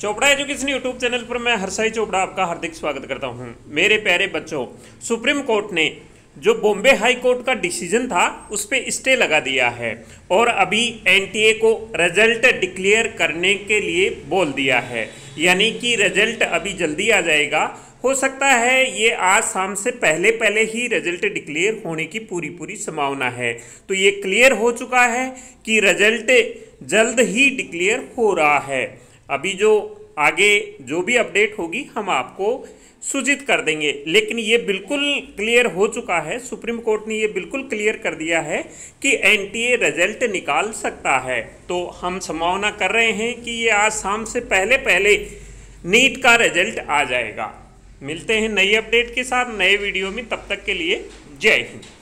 Chopra education YouTube channel पर मैं हरसाई चोपड़ा आपका हार्दिक स्वागत करता हूं मेरे प्यारे बच्चों सुप्रीम कोर्ट ने जो बॉम्बे हाई कोर्ट का डिसीजन था उस पर स्टे लगा दिया है और अभी एनटीए को रिजल्ट डिक्लेयर करने के लिए बोल दिया है यानी कि रिजल्ट अभी जल्दी आ जाएगा हो सकता है ये आज शाम से पहले पहले ही रिजल्ट डिक्लेयर होने की पूरी पूरी संभावना है तो ये क्लियर हो चुका है कि रिजल्ट जल्द ही डिक्लेयर हो रहा है अभी जो आगे जो भी अपडेट होगी हम आपको सूचित कर देंगे लेकिन ये बिल्कुल क्लियर हो चुका है सुप्रीम कोर्ट ने ये बिल्कुल क्लियर कर दिया है कि एनटीए रिजल्ट निकाल सकता है तो हम संभावना कर रहे हैं कि ये आज शाम से पहले पहले नीट का रिजल्ट आ जाएगा मिलते हैं नई अपडेट के साथ नए वीडियो में तब तक के लिए जय हिंद